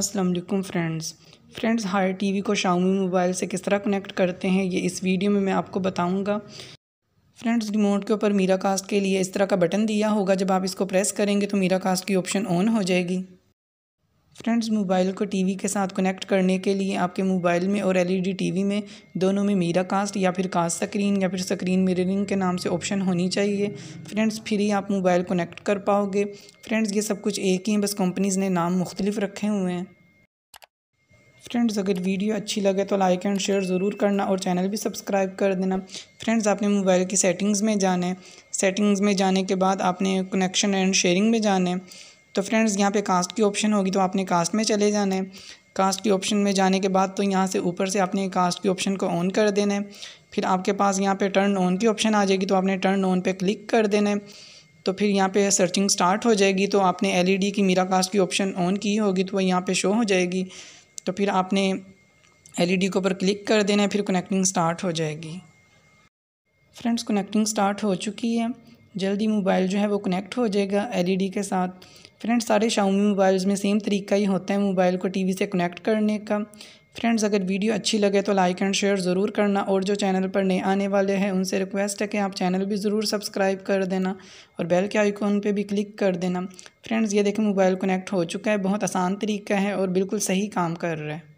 अस्सलाम वालेकुम friends friends Haier TV को शाओमी मोबाइल से किस तरह कनेक्ट करते हैं ये इस वीडियो में मैं आपको बताऊंगा फ्रेंड्स रिमोट के ऊपर मीरा कास्ट के लिए इस तरह का बटन दिया होगा जब आप इसको प्रेस करेंगे तो मीरा कास्ट की ऑप्शन ऑन हो जाएगी फ्रेंड्स मोबाइल को टीवी के साथ कनेक्ट करने के लिए आपके मोबाइल में और एलईडी टीवी में दोनों में मीरा कास्ट या फिर कास्ट स्क्रीन या फिर स्क्रीन मिररिंग के नाम से ऑप्शन होनी चाहिए फ्रेंड्स फिर ही आप मोबाइल कनेक्ट कर पाओगे फ्रेंड्स ये सब कुछ एक ही बस कंपनीज़ ने नाम मुख्तलिफ रखे हुए हैं फ्रेंड्स अगर वीडियो अच्छी लगे तो लाइक एंड शेयर ज़रूर करना और चैनल भी सब्सक्राइब कर देना फ्रेंड्स आपने मोबाइल की सेटिंग्स में जाना है सेटिंग्स में जाने के बाद आपने कनेक्शन एंड शेयरिंग में जाना है तो फ्रेंड्स यहाँ पे कास्ट की ऑप्शन होगी तो आपने कास्ट में चले जाना है कास्ट की ऑप्शन में जाने के बाद तो यहाँ से ऊपर से आपने कास्ट की ऑप्शन को ऑन कर देना है फिर आपके पास यहाँ पे टर्न ऑन की ऑप्शन आ जाएगी तो आपने टर्न ऑन पे क्लिक कर देना है तो फिर यहाँ पे सर्चिंग स्टार्ट हो जाएगी तो आपने एलईडी e की मीरा कास्ट की ऑप्शन ऑन की होगी तो वह यहाँ पे शो हो जाएगी तो फिर आपने एलईडी e के ऊपर क्लिक कर देना है फिर कनेक्टिंग स्टार्ट हो जाएगी फ्रेंड्स कनेक्टिंग स्टार्ट हो चुकी है जल्दी मोबाइल जो है वो कनेक्ट हो जाएगा एलईडी e के साथ फ्रेंड्स सारे शाउमी मोबाइल्स में सेम तरीका ही होता है मोबाइल को टीवी से कनेक्ट करने का फ्रेंड्स अगर वीडियो अच्छी लगे तो लाइक एंड शेयर ज़रूर करना और जो चैनल पर नए आने वाले हैं उनसे रिक्वेस्ट है कि आप चैनल भी ज़रूर सब्सक्राइब कर देना और बेल के आइकॉन पे भी क्लिक कर देना फ्रेंड्स ये देखें मोबाइल कनेक्ट हो चुका है बहुत आसान तरीका है और बिल्कुल सही काम कर रहा है